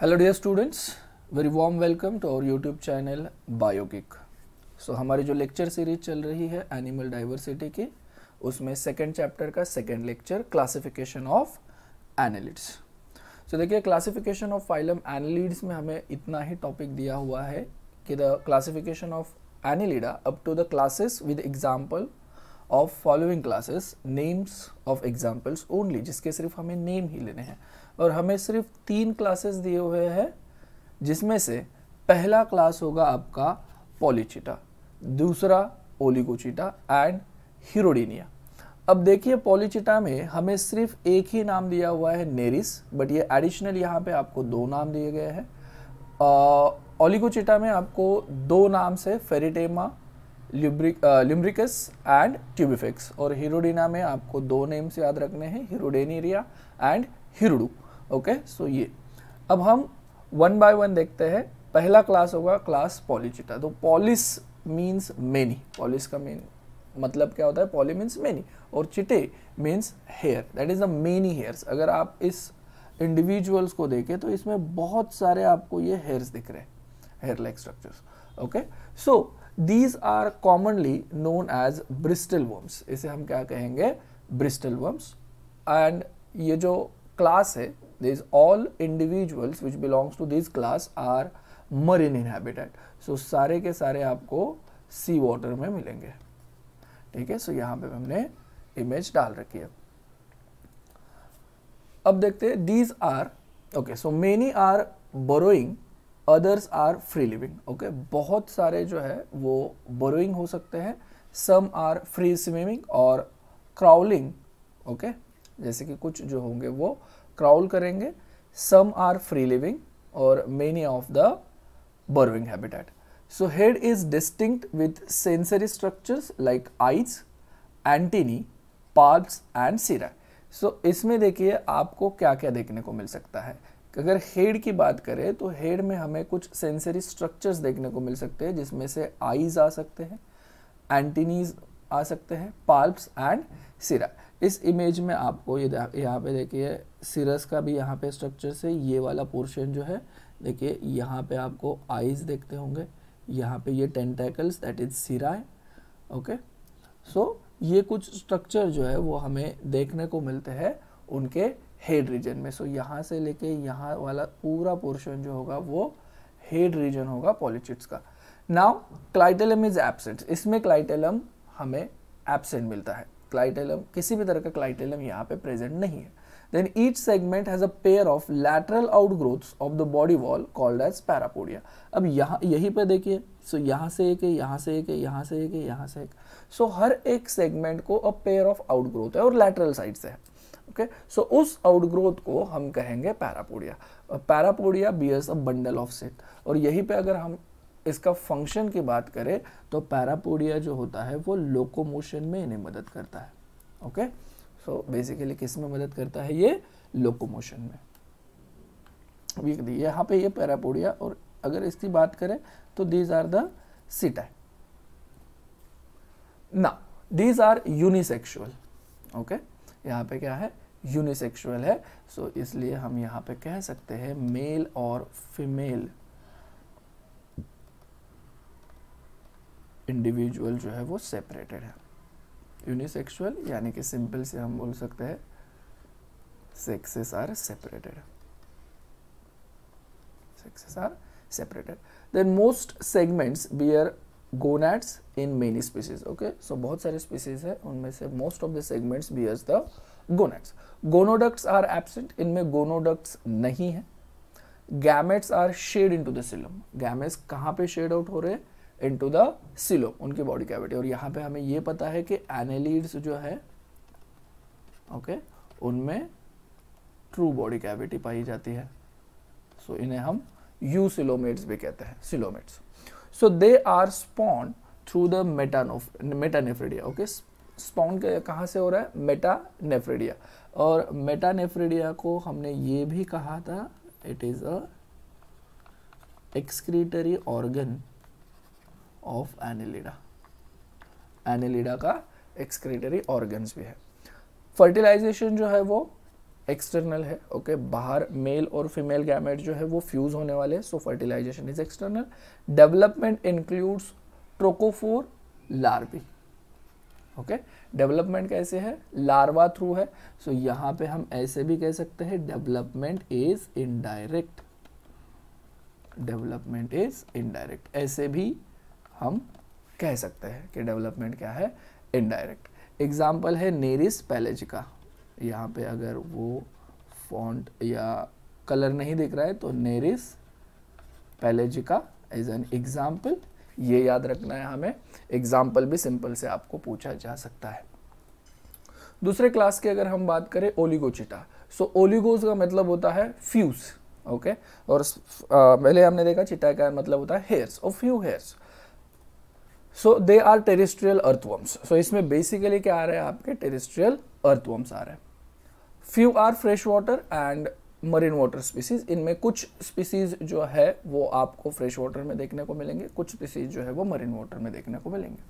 Hello dear students very warm welcome to our YouTube channel biokick so हमारी जो lecture series चल रही है एनिमल डाइवर्सिटी की उसमें सेकेंड चैप्टर का second lecture classification of annelids so देखिए क्लासिफिकेशन ऑफ फाइलम एनिलिड्स में हमें इतना ही टॉपिक दिया हुआ है कि the classification of annelida up to the classes with example of following classes names of examples only जिसके सिर्फ हमें नेम ही लेने हैं और हमें सिर्फ तीन क्लासेस दिए हुए हैं जिसमें से पहला क्लास होगा आपका पॉलीचिटा दूसरा ओलिगोचिटा एंड हिरोडीनिया अब देखिए पॉलीचिटा में हमें सिर्फ एक ही नाम दिया हुआ है नेरिस बट ये एडिशनल यहाँ पे आपको दो नाम दिए गए हैं ओलिगोचिटा में आपको दो नाम से फेरिटेमा ल्यूब्रिकस एंड ट्यूबिफिक्स और हीरोडीना में आपको दो नेम्स याद रखने हैं हीरोडेनेरिया एंड हिरोडू ओके सो ये अब हम वन बाय वन देखते हैं पहला क्लास होगा क्लास पॉलीचिटा तो पॉलिस मीन्स मेनी पॉलिस का मीन मतलब क्या होता है पॉली मीन्स मेनी और chaete means hair that is the many hairs अगर आप इस इंडिविजुअल्स को देखें तो इसमें बहुत सारे आपको ये हेयर्स दिख रहे हैं hair like structures okay so these are commonly known as bristle worms इसे हम क्या कहेंगे ब्रिस्टल वर्म्स एंड ये जो क्लास है these all individuals which belongs to this class are marine inhabitant so सारे के सारे आपको सी वाटर में मिलेंगे ठीक है सो यहाँ पे हमने इमेज डाल रखी है अब देखते हैं these are okay so many are burrowing others are free living okay बहुत सारे जो है वो बोरोइंग हो सकते हैं सम आर फ्री स्विमिंग और क्राउलिंग ओके जैसे कि कुछ जो होंगे वो क्राउल करेंगे सम आर फ्री लिविंग और many of the burrowing habitat so head is distinct with sensory structures like eyes antennae parts and cirri so इसमें देखिए आपको क्या क्या देखने को मिल सकता है अगर हेड की बात करें तो हेड में हमें कुछ सेंसरी स्ट्रक्चर्स देखने को मिल सकते हैं जिसमें से आईज आ सकते हैं एंटीनीज आ सकते हैं पाल्प्स एंड सिरा इस इमेज में आपको ये यहाँ पे देखिए सिरस का भी यहाँ पे स्ट्रक्चर से ये वाला पोर्शन जो है देखिए यहाँ पे आपको आईज देखते होंगे यहाँ पे ये टेंटेकल्स दैट इज सिरा है ओके सो ये कुछ स्ट्रक्चर जो है वो हमें देखने को मिलते हैं उनके हेड रीजन में सो so, यहाँ से लेके यहाँ वाला पूरा पोर्शन जो होगा वो हेड रीजन होगा पॉलिचिट्स का नाउ क्लाइटेलम इज एबसेंट इसमें क्लाइटेलम हमें एबसेंट मिलता है क्लाइटेलम किसी भी तरह का क्लाइटेलम यहाँ पे प्रेजेंट नहीं है then each segment has pair of of lateral outgrowths of the body wall called as parapodia अब यहाँ यहीं पे देखिए सो so, यहाँ से एक है यहाँ से एक है यहाँ से एक है यहाँ से एक सो so, हर एक सेगमेंट को अ पेयर ऑफ ग्रोथ है और लैटरल साइड से है ओके सो उस आउटग्रोथ को हम कहेंगे parapodia parapodia bears a bundle of set और यहीं पे अगर हम इसका फंक्शन की बात करें तो पैरापोडिया जो होता है वो लोकोमोशन में इन्हें मदद करता है ओके सो बेसिकली किस में मदद करता है ये लोकोमोशन में यहाँ पे ये पैरापोडिया और अगर इसकी बात करें तो दीज आर द सीटाई ना दीज आर यूनिसेक्शुअल ओके यहाँ पे क्या है यूनिसेक्सुअल है सो so, इसलिए हम यहाँ पे कह सकते हैं मेल और फीमेल इंडिविजुअल जो है वो सेपरेटेड है यूनिसेक्सुअल यानी कि सिंपल से हम बोल सकते हैं sexes are separated sexes are separated then most segments bear gonads in many species okay so बहुत सारे स्पीसीज है उनमें से most of the segments be as the gonads gonoducts are absent इनमें गोनोडक्ट्स नहीं है gametes are shed into the coelom gametes कहाँ पे शेड आउट हो रहे इन टू द सिलम उनकी बॉडी कैविटी और यहाँ पे हमें ये पता है कि एनेलिड्स जो है ओके okay, उनमें ट्रू बॉडी कैविटी पाई जाती है सो so, इन्हें हम यू सिलोमेट्स भी कहते हैं coelomates so they are spawn through the मेटानोफ मेटानेफ्रिडिया ओके स्पॉन कहाँ से हो रहा है मेटानेफ्रिडिया और मेटानेफ्रिडिया को हमने ये भी कहा था it is a excretory organ of annelida annelida का एक्सक्रीटरी ऑर्गन भी है फर्टिलाइजेशन जो है वो एक्सटर्नल है ओके okay? बाहर मेल और फीमेल गैमेट जो है वो फ्यूज़ होने वाले हैं so fertilization is external development includes trochophore larvae okay development कैसे है लार्वा थ्रू है सो so, यहां पे हम ऐसे भी कह सकते हैं development is indirect development is indirect ऐसे भी हम कह सकते हैं कि डेवलपमेंट क्या है इनडायरेक्ट एग्जाम्पल है नेरिस पैलेजिका यहाँ पे अगर वो फॉन्ट या कलर नहीं दिख रहा है तो Nereis pelagica as an example ये याद रखना है हमें एग्जाम्पल भी सिंपल से आपको पूछा जा सकता है दूसरे क्लास की अगर हम बात करें ओलिगोचिटा सो so, ओलिगोज का मतलब होता है फ्यूज ओके okay? और पहले हमने देखा चिटा का मतलब होता है हेयर्स और few hairs so they are terrestrial earthworms so इसमें बेसिकली क्या आ रहा है आपके टेरिस्ट्रियल अर्थवम्स आ रहे हैं few are fresh water and marine water species इनमें कुछ स्पीसीज जो है वो आपको फ्रेश वाटर में देखने को मिलेंगे कुछ स्पीसीज जो है वो मरीन वाटर में देखने को मिलेंगे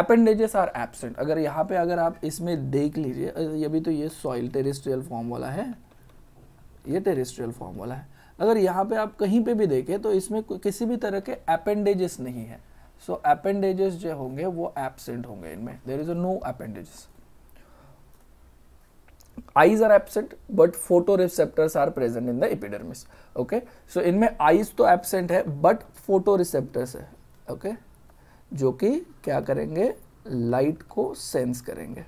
अपेंडेजेस आर एबसेंट अगर यहाँ पे अगर आप इसमें देख लीजिए ये भी तो ये सॉइल टेरिस्ट्रियल फॉर्म वाला है ये टेरिस्ट्रियल फॉर्म वाला है अगर यहाँ पे आप कहीं पे भी देखें तो इसमें किसी भी तरह के अपेंडेजेस नहीं है सो so, अपेंडेजेस जो होंगे वो एबसेंट होंगे इनमें there is a no appendages eyes are absent but photo receptor are present in the epidermis okay so इनमें आईज तो एबसेंट है बट फोटो रिसेप्टर्स है ओके जो कि क्या करेंगे लाइट को सेंस करेंगे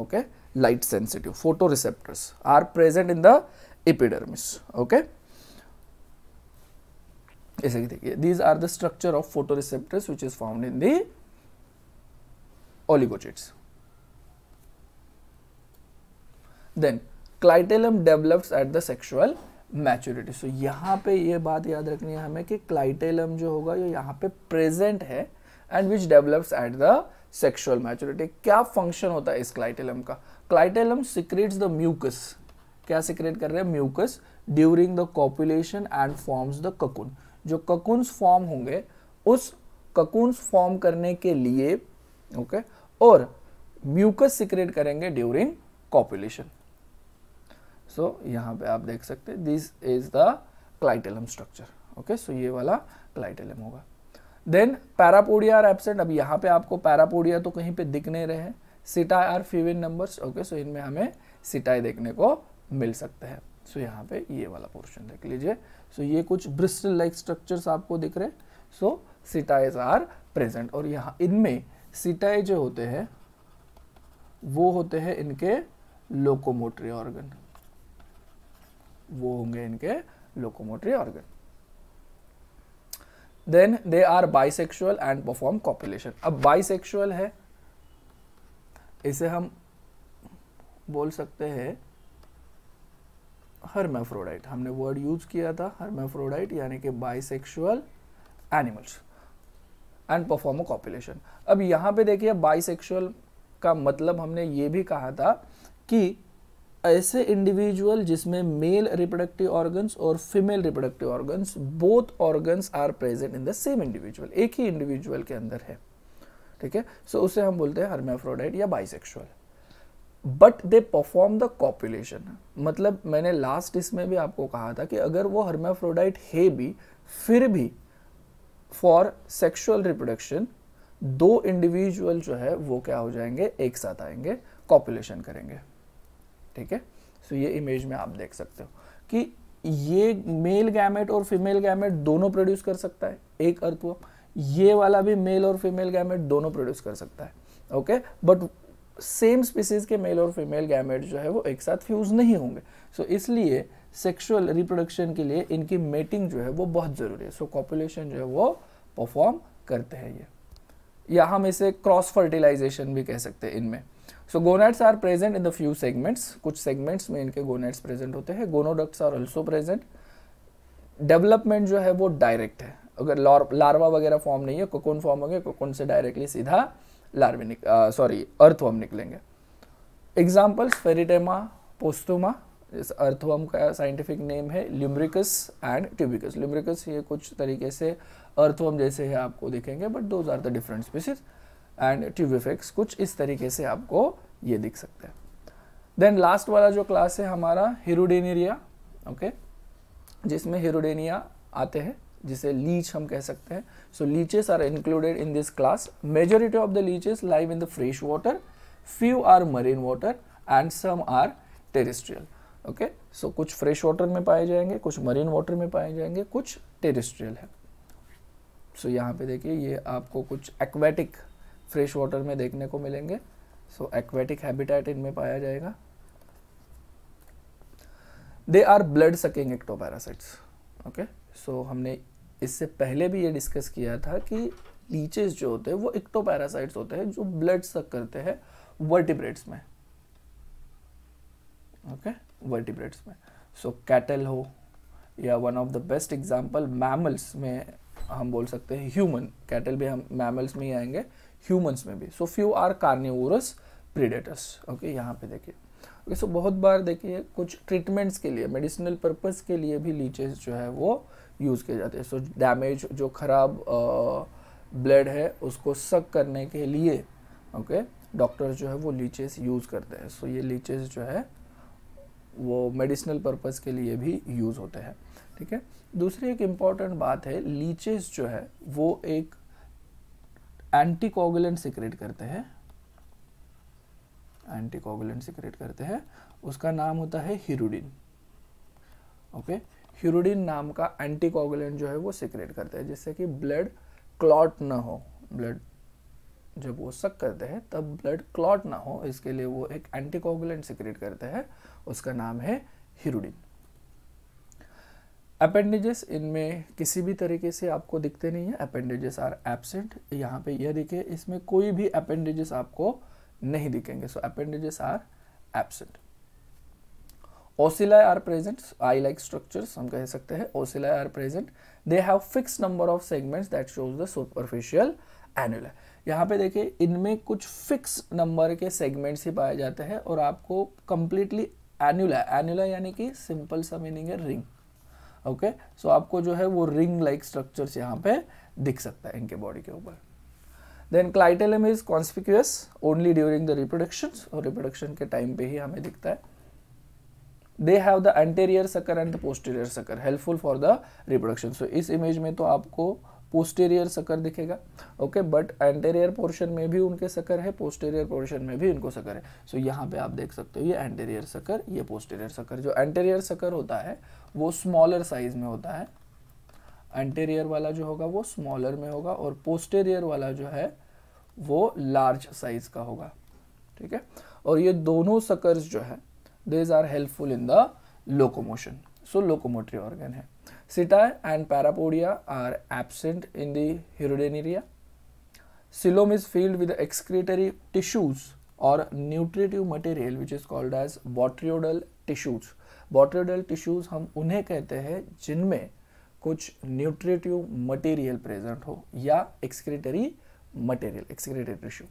okay light sensitive photo receptors are present in the epidermis okay ऐसे ही देखिए these are the structure of photo receptors which is found in oligochaetes then clitellum develops at the sexual maturity so यहाँ पे ये बात याद रखनी है हमें कि क्लाइटेलम जो होगा ये यहाँ पे प्रेजेंट है and which develops at the sexual maturity क्या फंक्शन होता है इस क्लाइटेलम का क्लाइटेलम सिक्रेट्स द म्यूकस क्या सिक्रेट कर रहे हैं mucus during the copulation and forms the cocoon जो ककुन्स फॉर्म होंगे उस ककुन्स फॉर्म करने के लिए ओके okay, और म्यूकस सिक्रेट करेंगे ड्यूरिंग कॉपुलेशन सो so, यहाँ पे आप देख सकते हैं this is the clitellum structure okay so ये वाला क्लाइटेलम होगा देन पैरापोडिया आर एबसेंट अब यहाँ पे आपको पैरापोडिया तो कहीं पे दिख नहीं रहे हैं setae are few in numbers okay so इनमें हमें सिटाई देखने को मिल सकते हैं सो so, यहाँ पे ये वाला पोर्शन देख लीजिए सो so, ये कुछ ब्रिस्टल लाइक स्ट्रक्चर्स आपको दिख रहे सो सिटाइज आर प्रेजेंट और यहाँ इनमें सिटाई जो होते हैं वो होते हैं इनके लोकोमोटरी ऑर्गन वो होंगे इनके locomotory organ then they are bisexual and perform copulation अब बाइसेक्सुअल है इसे हम बोल सकते हैं हर्माफ्रोडाइट हमने वर्ड यूज किया था हर्मेफ्रोडाइट यानी कि bisexual animals and perform copulation अब यहां पे देखिए बाइसेक्सुअल का मतलब हमने ये भी कहा था कि ऐसे इंडिविजुअल जिसमें मेल रिप्रोडक्टिव ऑर्गन्स और female reproductive organs both organs are present in the same individual एक ही इंडिविजुअल के अंदर है ठीक है सो उसे हम बोलते हैं हर्मेफ्रोडाइट या bisexual but they perform the copulation मतलब मैंने लास्ट इसमें भी आपको कहा था कि अगर वो हर्मेफ्रोडाइट है भी फिर भी फॉर सेक्शुअल रिप्रोडक्शन दो इंडिविजुअल जो है वो क्या हो जाएंगे एक साथ आएंगे कॉपुलेशन करेंगे ठीक है सो ये इमेज में आप देख सकते हो कि ये मेल गैमेट और फीमेल गैमेट दोनों प्रोड्यूस कर सकता है एक अर्थवर्म ये वाला भी मेल और फीमेल गैमेट दोनों प्रोड्यूस कर सकता है ओके बट सेम स्पीसीज के मेल और फीमेल गैमेट जो है वो एक साथ फ्यूज नहीं होंगे सो so, इसलिए सेक्सुअल रिप्रोडक्शन के लिए इनकी मेटिंग जो है वो बहुत ज़रूरी है सो so, कॉपुलेशन जो है वो परफॉर्म करते हैं ये या हम इसे क्रॉस फर्टिलाइजेशन भी कह सकते हैं इनमें so gonads are present in the few segments कुछ सेगमेंट्स में इनके गोनेट्स प्रेजेंट होते हैं gonoducts are also present development जो है वो डायरेक्ट है अगर लार्वा वगैरह फॉर्म नहीं है कोकोन फॉर्म होंगे कोकोन से डायरेक्टली सीधा लार्वे सॉरी अर्थवर्म निकलेंगे एग्जाम्पल्स फेरिटेमा पोस्तुमा इस अर्थवर्म का साइंटिफिक नेम है ल्यूम्रिकस एंड ट्यूबिकस ल्यूम्रिकस ये कुछ तरीके से अर्थवर्म जैसे है आपको देखेंगे but those are the different species and Tubifex कुछ इस तरीके से आपको ये दिख सकते हैं देन लास्ट वाला जो क्लास है हमारा हिरोडेनेरिया ओके जिसमें हिरोडेनिया आते हैं जिसे लीच हम कह सकते हैं so leeches are included in this class majority of the leeches live in the fresh water few are marine water and some are terrestrial okay so कुछ फ्रेश वाटर में पाए जाएंगे कुछ मरीन वाटर में पाए जाएंगे कुछ टेरिस्ट्रियल है सो so, यहाँ पे देखिए ये आपको कुछ एक्वेटिक फ्रेश वाटर में देखने को मिलेंगे सो एक्वेटिक हैबिटेट इनमें पाया जाएगा they are blood sucking ectoparasites okay so हमने इससे पहले भी ये डिस्कस किया था कि लीचेस जो होते हैं वो इक्टोपैरासाइट्स होते हैं जो ब्लड सक करते हैं वर्टिब्रेट्स में ओके okay? वर्टिब्रेट्स में सो so, कैटल हो या one of the best example mammals में हम बोल सकते हैं ह्यूमन कैटल भी हम मैमल्स में ही आएंगे ह्यूमंस में भी so few are carnivorous predators okay यहाँ पे देखिए ओके सो बहुत बार देखिए कुछ ट्रीटमेंट्स के लिए मेडिसिनल पर्पज़ के लिए भी लीचेस जो है वो यूज़ किए जाते हैं सो डैमेज जो खराब ब्लड है उसको सक करने के लिए ओके डॉक्टर जो है वो लीचेस यूज़ करते हैं सो so, ये लीचेस जो है वो मेडिसिनल पर्पज़ के लिए भी यूज़ होते हैं ठीक है दूसरी एक इम्पॉर्टेंट बात है लीचेस जो है वो एक एंटीकोगुलेंट सिक्रेट करते हैं एंटीकोगुलेंट सिक्रेट करते हैं उसका नाम होता है हीरोडिन ओके हीरोडिन नाम का एंटीकोगुलेंट जो है वो सिक्रेट करते हैं जिससे कि ब्लड क्लॉट ना हो ब्लड जब वो सक करते हैं तब ब्लड क्लॉट ना हो इसके लिए वो एक एंटीकोगुलेंट सिक्रेट करते हैं उसका नाम है हीरोडिन अपेंडेजेस इनमें किसी भी तरीके से आपको दिखते नहीं है अपेंडेजेस आर एबसेंट यहाँ पे यह दिखे इसमें कोई भी अपेंडेजेस आपको नहीं दिखेंगे so appendages are absent ocelli are present eye like structure हम कह सकते हैं ocelli are present they have fix number of segments that shows the superficial annular यहाँ पे देखिए इनमें कुछ फिक्स नंबर के सेगमेंट्स ही पाए जाते हैं और आपको कंप्लीटली एनुला एनुला यानी कि सिंपल सा मीनिंग है रिंग ओके सो आपको जो है वो रिंग लाइक स्ट्रक्चर्स यहाँ पे दिख सकता है इनके बॉडी के ऊपर then clitellum is conspicuous only during the reproduction और रिप्रोडक्शन के टाइम पे ही हमें दिखता है they have the anterior sucker and the posterior sucker helpful for the reproduction so इस इमेज में तो आपको पोस्टेरियर सकर दिखेगा ओके बट एंटेरियर पोर्शन में भी उनके सकर है पोस्टेरियर पोर्शन में भी उनको सकर है सो so, यहाँ पे आप देख सकते हो ये एंटेरियर सकर ये पोस्टेरियर सकर जो एंटेरियर सकर होता है वो स्मॉलर साइज में होता है एंटेरियर वाला जो होगा वो स्मॉलर में होगा और पोस्टेरियर वाला जो है वो लार्ज साइज का होगा ठीक है और ये दोनों सकर्स जो है these are helpful in the locomotion so locomotory organ है Setae and parapodia are absent in the hirudinaria. Coelom is filled with excretory tissues or nutritive material which is called as botryoidal tissues. Botryoidal tissues हम उन्हें कहते हैं जिनमें कुछ nutritive material present हो या excretory material excretory tissue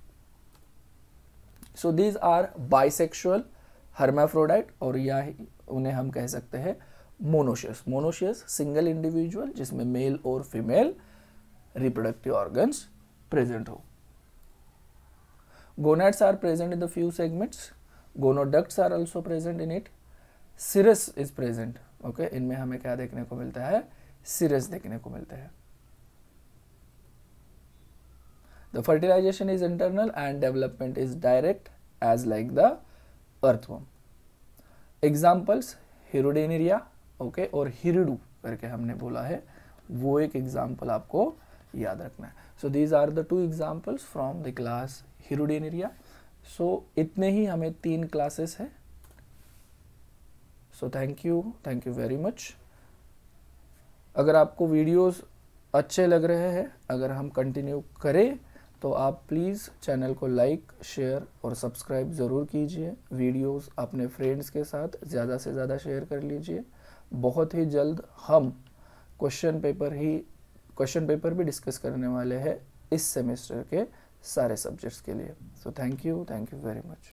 so these are bisexual hermaphrodite और या उन्हें हम कह सकते हैं मोनोशियस मोनोशियस सिंगल इंडिविजुअल जिसमें मेल और फीमेल रिप्रोडक्टिव ऑर्गन्स प्रेजेंट हो gonads are present in the few segments gonoducts are also present in it cirrus is present okay इनमें हमें क्या देखने को मिलता है सिरस देखने को मिलता है the fertilization is internal and development is direct as like the earthworm examples Hirudinaria okay और हिरडू करके हमने बोला है वो एक एग्जाम्पल आपको याद रखना है so these are the two examples from the class Hirudinaria so इतने ही हमें तीन क्लासेस है so thank you thank you very much अगर आपको वीडियोस अच्छे लग रहे हैं अगर हम कंटिन्यू करें तो आप प्लीज़ चैनल को लाइक शेयर और सब्सक्राइब ज़रूर कीजिए वीडियोस अपने फ्रेंड्स के साथ ज़्यादा से ज़्यादा शेयर कर लीजिए बहुत ही जल्द हम क्वेश्चन पेपर ही क्वेश्चन पेपर भी डिस्कस करने वाले हैं इस सेमेस्टर के सारे सब्जेक्ट्स के लिए so thank you thank you very much